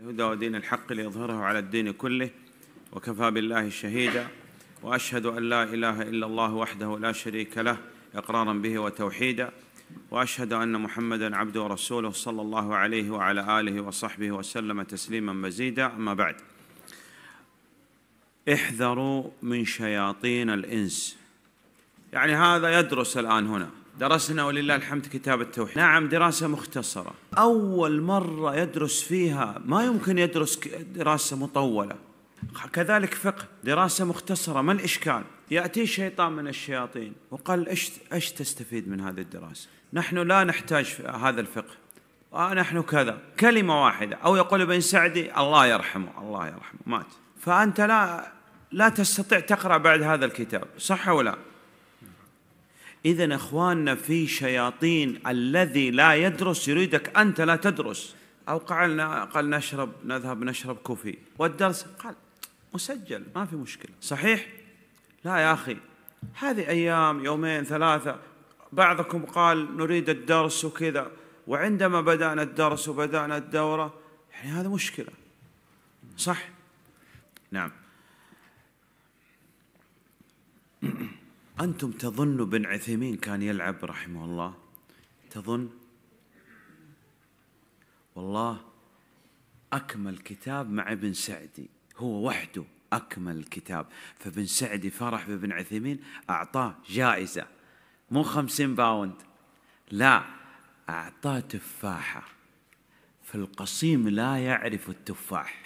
الهدى ودين الحق ليظهره على الدين كله وكفى بالله شهيدا واشهد ان لا اله الا الله وحده لا شريك له اقرارا به وتوحيدا واشهد ان محمدا عبده ورسوله صلى الله عليه وعلى اله وصحبه وسلم تسليما مزيدا اما بعد احذروا من شياطين الانس يعني هذا يدرس الان هنا درسنا ولله الحمد كتاب التوحيد نعم دراسة مختصرة أول مرة يدرس فيها ما يمكن يدرس دراسة مطولة كذلك فقه دراسة مختصرة ما الإشكال يأتي شيطان من الشياطين وقال إيش, إيش تستفيد من هذه الدراسة نحن لا نحتاج هذا الفقه آه نحن كذا كلمة واحدة أو يقول ابن سعدي الله يرحمه الله يرحمه مات فأنت لا لا تستطيع تقرأ بعد هذا الكتاب صح ولا إذا إخواننا في شياطين الذي لا يدرس يريدك أنت لا تدرس أو قالنا قال نشرب نذهب نشرب كوفي والدرس قال مسجل ما في مشكلة صحيح؟ لا يا أخي هذه أيام يومين ثلاثة بعضكم قال نريد الدرس وكذا وعندما بدأنا الدرس وبدأنا الدورة يعني هذا مشكلة صح؟ نعم أنتم تظنوا بن عثيمين كان يلعب رحمه الله تظن والله أكمل كتاب مع ابن سعدي هو وحده أكمل كتاب فابن سعدي فرح بابن عثيمين أعطاه جائزة مو خمسين باوند لا أعطاه تفاحة فالقصيم لا يعرف التفاح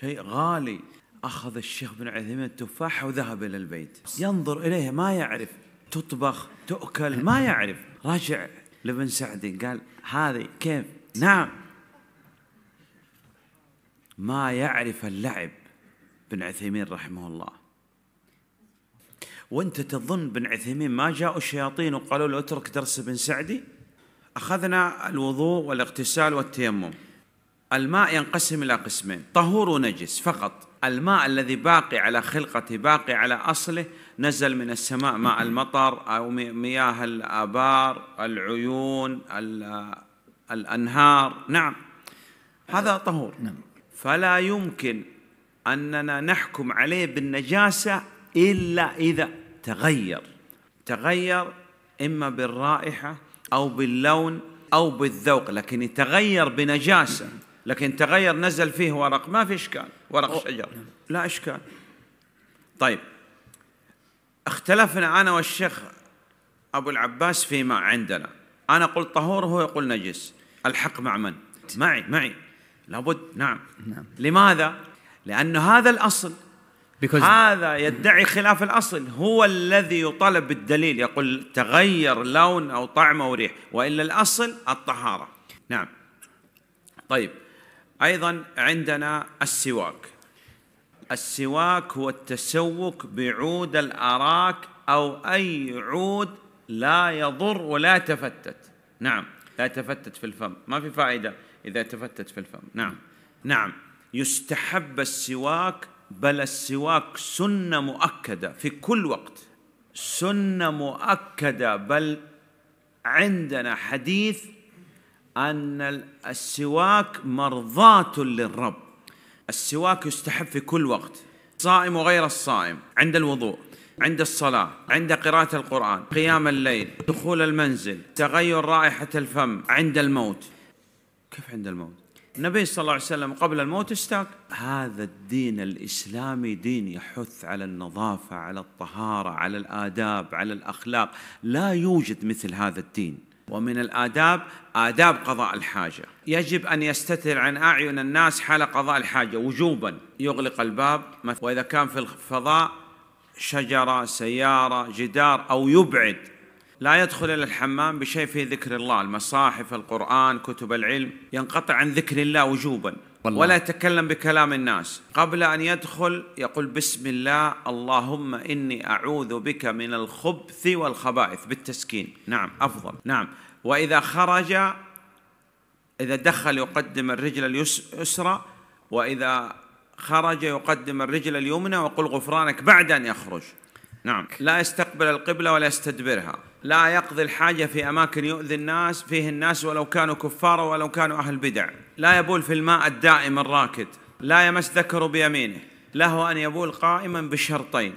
شيء غالي أخذ الشيخ بن عثيمين التفاحة وذهب إلى البيت ينظر إليها ما يعرف تطبخ تؤكل ما يعرف رجع لابن سعدي قال هذه كيف نعم ما يعرف اللعب بن عثيمين رحمه الله وانت تظن بن عثيمين ما جاءوا الشياطين وقالوا له اترك درس بن سعدي اخذنا الوضوء والاغتسال والتيمم الماء ينقسم إلى قسمين طهور ونجس فقط الماء الذي باقي على خلقته باقي على أصله نزل من السماء ماء المطر أو مياه الآبار العيون الأنهار نعم هذا طهور نعم. فلا يمكن أننا نحكم عليه بالنجاسة إلا إذا تغير تغير إما بالرائحة أو باللون أو بالذوق لكن يتغير بنجاسة لكن تغير نزل فيه ورق ما في إشكال ورق شجر نعم. لا إشكال طيب اختلفنا أنا والشيخ أبو العباس فيما عندنا أنا قلت طهور وهو يقول نجس الحق مع من؟ معي معي لابد نعم, نعم. لماذا؟ لأن هذا الأصل Because هذا يدعي خلاف الأصل هو الذي يطالب بالدليل يقول تغير لون أو طعم أو ريح وإلا الأصل الطهارة نعم طيب أيضا عندنا السواك السواك هو التسوك بعود الأراك أو أي عود لا يضر ولا تفتت نعم لا تفتت في الفم ما في فائدة إذا تفتت في الفم نعم نعم يستحب السواك بل السواك سنة مؤكدة في كل وقت سنة مؤكدة بل عندنا حديث أن السواك مرضاة للرب السواك يستحب في كل وقت صائم وغير الصائم عند الوضوء عند الصلاة عند قراءة القرآن قيام الليل دخول المنزل تغير رائحة الفم عند الموت كيف عند الموت النبي صلى الله عليه وسلم قبل الموت استاك هذا الدين الإسلامي دين يحث على النظافة على الطهارة على الآداب على الأخلاق لا يوجد مثل هذا الدين ومن الآداب آداب قضاء الحاجة يجب أن يستتر عن أعين الناس حال قضاء الحاجة وجوبا يغلق الباب وإذا كان في الفضاء شجرة سيارة جدار أو يبعد لا يدخل إلى الحمام بشيء فيه ذكر الله المصاحف القرآن كتب العلم ينقطع عن ذكر الله وجوبا والله. ولا يتكلم بكلام الناس قبل أن يدخل يقول بسم الله اللهم إني أعوذ بك من الخبث والخبائث بالتسكين نعم أفضل نعم وإذا خرج إذا دخل يقدم الرجل اليسرى وإذا خرج يقدم الرجل اليمنى وقل غفرانك بعد أن يخرج نعم لا يستقبل القبلة ولا يستدبرها لا يقضي الحاجة في أماكن يؤذي الناس فيه الناس ولو كانوا كفارا ولو كانوا أهل بدع لا يبول في الماء الدائم الراكد لا يمس ذكره بيمينه له أن يبول قائما بشرطين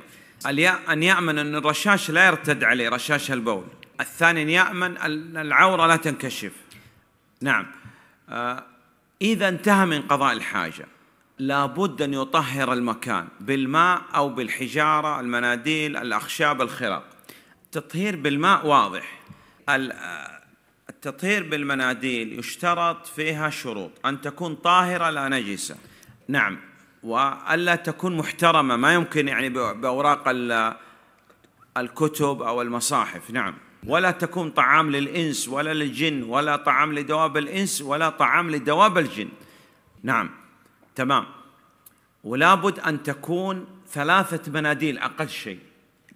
أن يأمن أن الرشاش لا يرتد عليه رشاش البول الثاني أن يأمن أن العورة لا تنكشف نعم آه، إذا انتهى من قضاء الحاجة لابد أن يطهر المكان بالماء أو بالحجارة المناديل الأخشاب الخرق التطهير بالماء واضح التطهير بالمناديل يشترط فيها شروط أن تكون طاهرة لا نجسة نعم وألا تكون محترمة ما يمكن يعني بأوراق الكتب أو المصاحف نعم ولا تكون طعام للإنس ولا للجن ولا طعام لدواب الإنس ولا طعام لدواب الجن نعم تمام ولابد أن تكون ثلاثة مناديل أقل شيء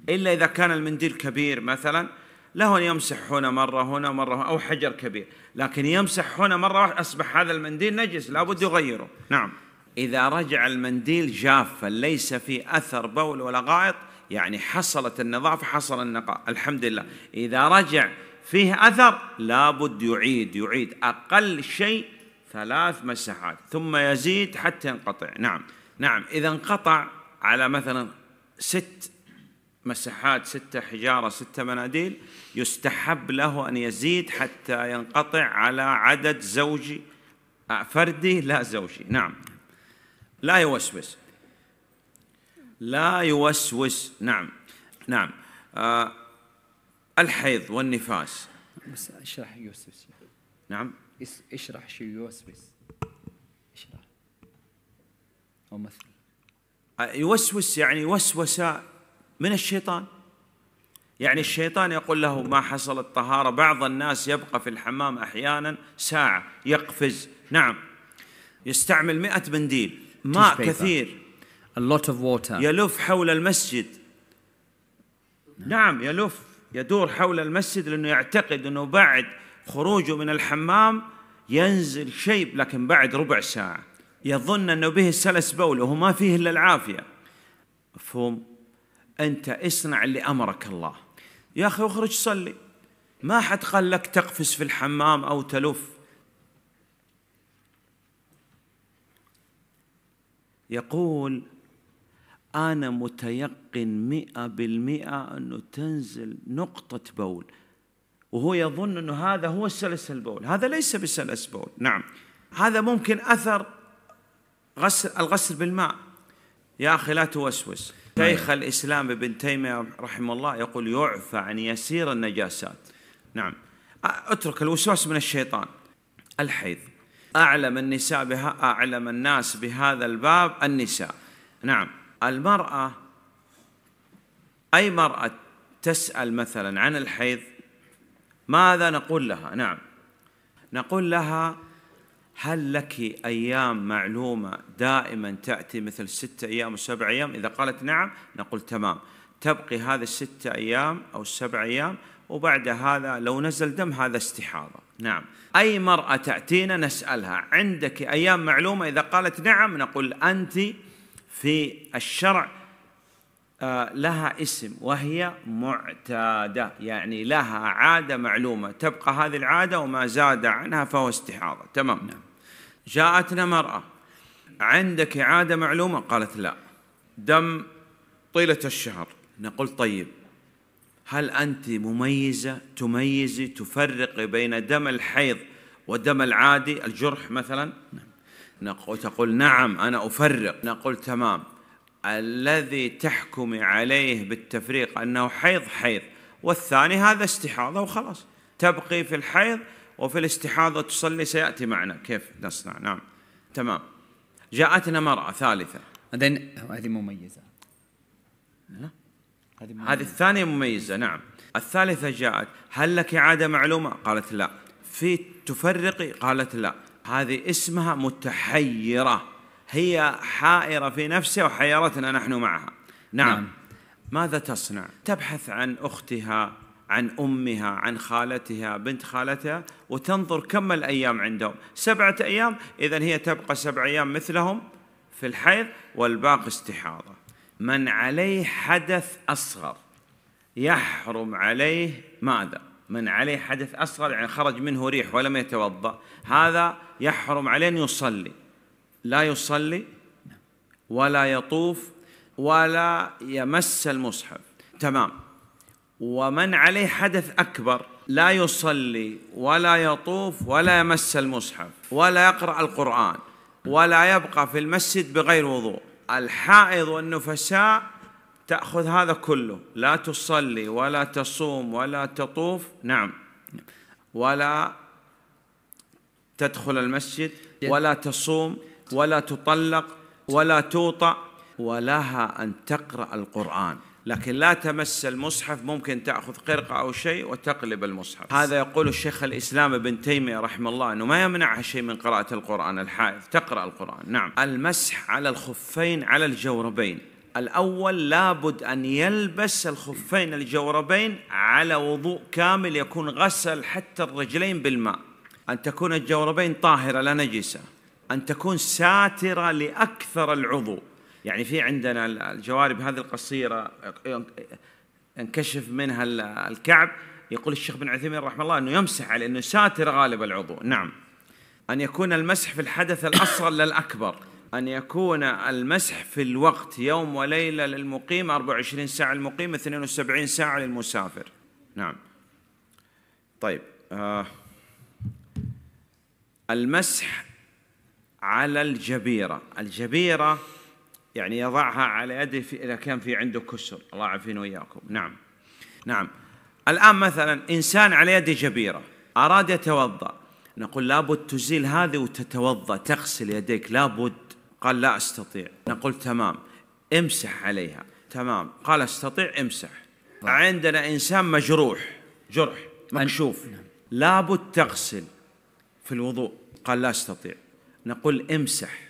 إلا إذا كان المنديل كبير مثلا له أن يمسح هنا مرة هنا مرة هنا أو حجر كبير لكن يمسح هنا مرة واحدة أصبح هذا المنديل نجس لابد يغيره نعم إذا رجع المنديل جافا ليس في أثر بول ولا غائط يعني حصلت النظافة حصل النقاء الحمد لله إذا رجع فيه أثر لابد يعيد يعيد أقل شيء ثلاث مساحات ثم يزيد حتى ينقطع نعم نعم إذا انقطع على مثلا ست مساحات ستة حجارة ستة مناديل يستحب له أن يزيد حتى ينقطع على عدد زوجي فردي لا زوجي نعم لا يوسوس لا يوسوس نعم نعم آه الحيض والنفاس بس اشرح يوسوس نعم اشرح شو يوسوس اشرح او مثل آه، يوسوس يعني وسوسه من الشيطان يعني الشيطان يقول له ما حصلت طهارة بعض الناس يبقى في الحمام أحيانا ساعة يقفز نعم يستعمل مئة منديل ماء كثير A lot of water. يلف حول المسجد نعم يلف يدور حول المسجد لأنه يعتقد أنه بعد خروجه من الحمام ينزل شيب لكن بعد ربع ساعة يظن أنه به سلس بول وهو ما فيه إلا العافية مفهوم؟ أنت اصنع اللي أمرك الله يا أخي اخرج صلي ما حد قال لك تقفز في الحمام أو تلف يقول أنا متيقن مئة بالمئة أنه تنزل نقطة بول وهو يظن أنه هذا هو سلس بول هذا ليس بسلس بول نعم هذا ممكن أثر غسل الغسل بالماء يا أخي لا توسوس شيخ نعم. الإسلام ابن تيمية رحمه الله يقول يعفى عن يسير النجاسات نعم اترك الوسواس من الشيطان الحيض أعلم النساء بها أعلم الناس بهذا الباب النساء نعم المرأة أي مرأة تسأل مثلا عن الحيض ماذا نقول لها نعم نقول لها هل لك أيام معلومة دائما تأتي مثل ستة أيام وسبع أيام إذا قالت نعم نقول تمام تبقي هذه الستة أيام أو السبع أيام وبعد هذا لو نزل دم هذا استحاضة نعم أي مرأة تأتينا نسألها عندك أيام معلومة إذا قالت نعم نقول أنت في الشرع آه، لها اسم وهي معتادة يعني لها عادة معلومة تبقى هذه العادة وما زاد عنها فهو استحاضة تمام نعم جاءتنا مرأة عندك إعادة معلومة قالت لا دم طيلة الشهر نقول طيب هل أنت مميزة تميزي تفرقي بين دم الحيض ودم العادي الجرح مثلا نعم. نقول تقول نعم أنا أفرق نقول تمام الذي تحكم عليه بالتفريق أنه حيض حيض والثاني هذا استحاضة وخلاص تبقي في الحيض وفي الاستحاضة تصلي سيأتي معنا كيف نصنع نعم تمام جاءتنا مرأة ثالثة هذه مميزة هذه الثانية مميزة نعم الثالثة جاءت هل لك عادة معلومة قالت لا في تفرقي قالت لا هذه اسمها متحيرة هي حائرة في نفسها وحيرتنا نحن معها نعم, نعم. ماذا تصنع تبحث عن أختها عن امها عن خالتها بنت خالتها وتنظر كم الايام عندهم سبعه ايام اذا هي تبقى سبع ايام مثلهم في الحيض والباقي استحاضه من عليه حدث اصغر يحرم عليه ماذا من عليه حدث اصغر يعني خرج منه ريح ولم يتوضا هذا يحرم عليه ان يصلي لا يصلي ولا يطوف ولا يمس المصحف تمام ومن عليه حدث أكبر لا يصلي ولا يطوف ولا يمس المصحف ولا يقرأ القرآن ولا يبقى في المسجد بغير وضوء الحائض والنفساء تأخذ هذا كله لا تصلي ولا تصوم ولا تطوف نعم ولا تدخل المسجد ولا تصوم ولا تطلق ولا توطأ ولها أن تقرأ القرآن لكن لا تمس المصحف ممكن تأخذ قرقة أو شيء وتقلب المصحف هذا يقول الشيخ الإسلام ابن تيمية رحمه الله أنه ما يمنعها شيء من قراءة القرآن الحائض تقرأ القرآن نعم المسح على الخفين على الجوربين الأول لابد أن يلبس الخفين الجوربين على وضوء كامل يكون غسل حتى الرجلين بالماء أن تكون الجوربين طاهرة لا نجسة أن تكون ساترة لأكثر العضو يعني في عندنا الجوارب هذه القصيرة انكشف منها الكعب يقول الشيخ بن عثيمين رحمه الله أنه يمسح عليه أنه ساتر غالب العضو نعم أن يكون المسح في الحدث الأصغر للأكبر أن يكون المسح في الوقت يوم وليلة للمقيم 24 ساعة للمقيم 72 ساعة للمسافر نعم طيب آه المسح على الجبيرة الجبيرة يعني يضعها على يده إذا كان في عنده كسر الله يعافينا وإياكم نعم نعم الآن مثلا إنسان على يده جبيرة أراد يتوضأ نقول لابد تزيل هذه وتتوضأ تغسل يديك لابد قال لا أستطيع نقول تمام امسح عليها تمام قال استطيع امسح طيب. عندنا إنسان مجروح جرح مكشوف نعم. لابد تغسل في الوضوء قال لا استطيع نقول امسح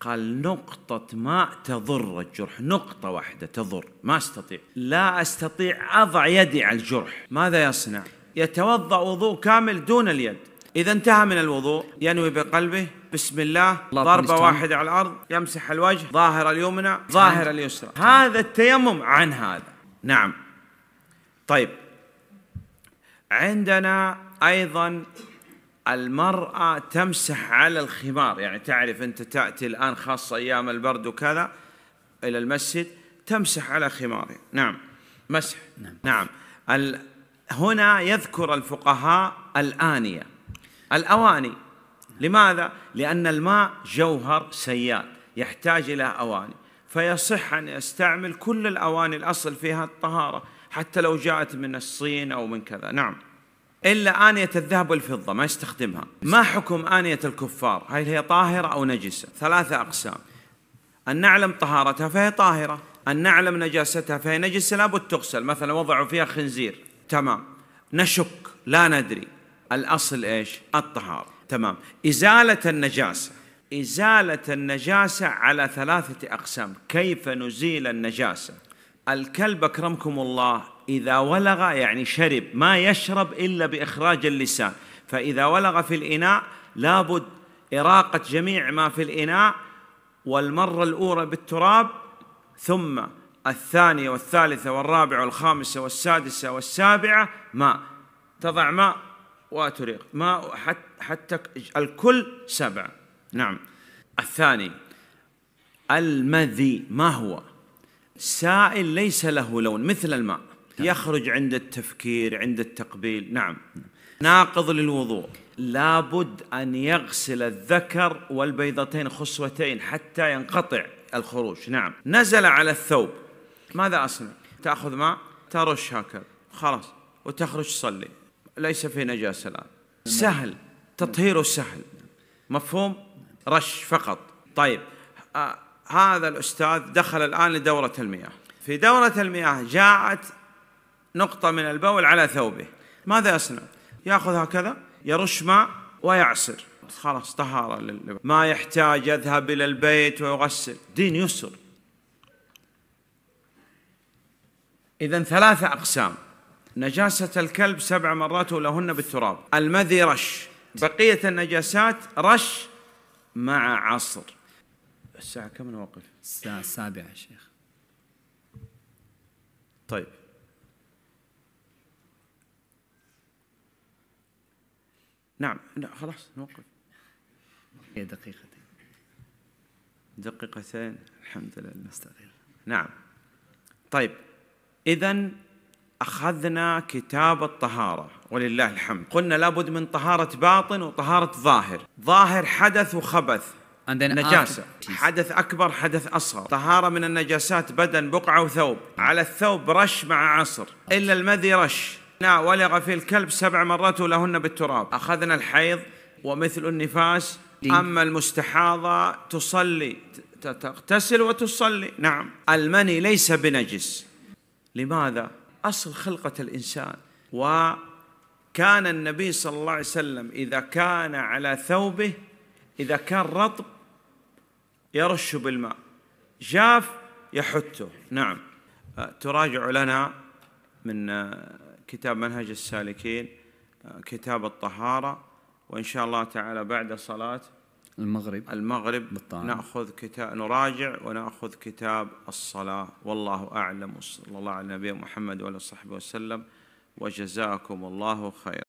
قال نقطة ماء تضر الجرح نقطة واحدة تضر ما استطيع لا استطيع أضع يدي على الجرح ماذا يصنع يتوضأ وضوء كامل دون اليد إذا انتهى من الوضوء ينوي بقلبه بسم الله ضربة واحدة على الأرض يمسح الوجه ظاهر اليمنى نعم. ظاهر اليسرى هذا التيمم عن هذا نعم طيب عندنا أيضا المرأة تمسح على الخمار يعني تعرف أنت تأتي الآن خاصة أيام البرد وكذا إلى المسجد تمسح على خمار نعم مسح نعم, نعم. ال... هنا يذكر الفقهاء الآنية الأواني لماذا؟ لأن الماء جوهر سيال يحتاج إلى أواني فيصح أن يستعمل كل الأواني الأصل فيها الطهارة حتى لو جاءت من الصين أو من كذا نعم إلا آنية الذهب والفضة ما يستخدمها ما حكم آنية الكفار هل هي طاهرة أو نجسة ثلاثة أقسام أن نعلم طهارتها فهي طاهرة أن نعلم نجاستها فهي نجسة لابد تغسل مثلا وضعوا فيها خنزير تمام نشك لا ندري الأصل إيش الطهارة تمام إزالة النجاسة إزالة النجاسة على ثلاثة أقسام كيف نزيل النجاسة الكلب أكرمكم الله إذا ولغ يعني شرب ما يشرب إلا بإخراج اللسان فإذا ولغ في الإناء لابد إراقة جميع ما في الإناء والمرة الأولى بالتراب ثم الثانية والثالثة والرابعة والخامسة والسادسة والسابعة ماء تضع ماء وتريق ماء حتى, حتى الكل سبع نعم الثاني المذي ما هو سائل ليس له لون مثل الماء تمام. يخرج عند التفكير عند التقبيل نعم, نعم. ناقض للوضوء لابد أن يغسل الذكر والبيضتين خصوتين حتى ينقطع الخروج نعم نزل على الثوب ماذا أصنع تأخذ ماء ترش هكذا خلاص وتخرج تصلي ليس في نجاسة الآن سهل تطهيره سهل مفهوم رش فقط طيب آه هذا الأستاذ دخل الآن لدورة المياه في دورة المياه جاءت نقطة من البول على ثوبه ماذا يصنع؟ يأخذ هكذا يرش ماء ويعصر خلاص طهارة للبول ما يحتاج يذهب إلى البيت ويغسل دين يسر إذا ثلاثة أقسام نجاسة الكلب سبع مرات ولهن بالتراب المذي رش بقية النجاسات رش مع عصر الساعة كم نوقف؟ الساعة السابعة شيخ طيب نعم لا خلاص نوقف هي دقيقتين دقيقتين الحمد لله نستغل نعم طيب إذا أخذنا كتاب الطهارة ولله الحمد قلنا لابد من طهارة باطن وطهارة ظاهر ظاهر حدث وخبث And then نجاسة after... حدث أكبر حدث أصغر طهارة من النجاسات بدن بقعة وثوب على الثوب رش مع عصر إلا المذي رش نعم، ولغ في الكلب سبع مرات لهن بالتراب أخذنا الحيض ومثل النفاس أما المستحاضة تصلي تغتسل وتصلي نعم المني ليس بنجس لماذا؟ أصل خلقة الإنسان وكان النبي صلى الله عليه وسلم إذا كان على ثوبه إذا كان رطب يرش بالماء جاف يحته نعم أه، تراجع لنا من أه، كتاب منهج السالكين آه، كتاب الطهارة وإن شاء الله تعالى بعد صلاة المغرب المغرب بالطعام. نأخذ كتاب نراجع ونأخذ كتاب الصلاة والله أعلم وصلى الله على نبينا محمد وعلى صحبه وسلم وجزاكم الله خيرا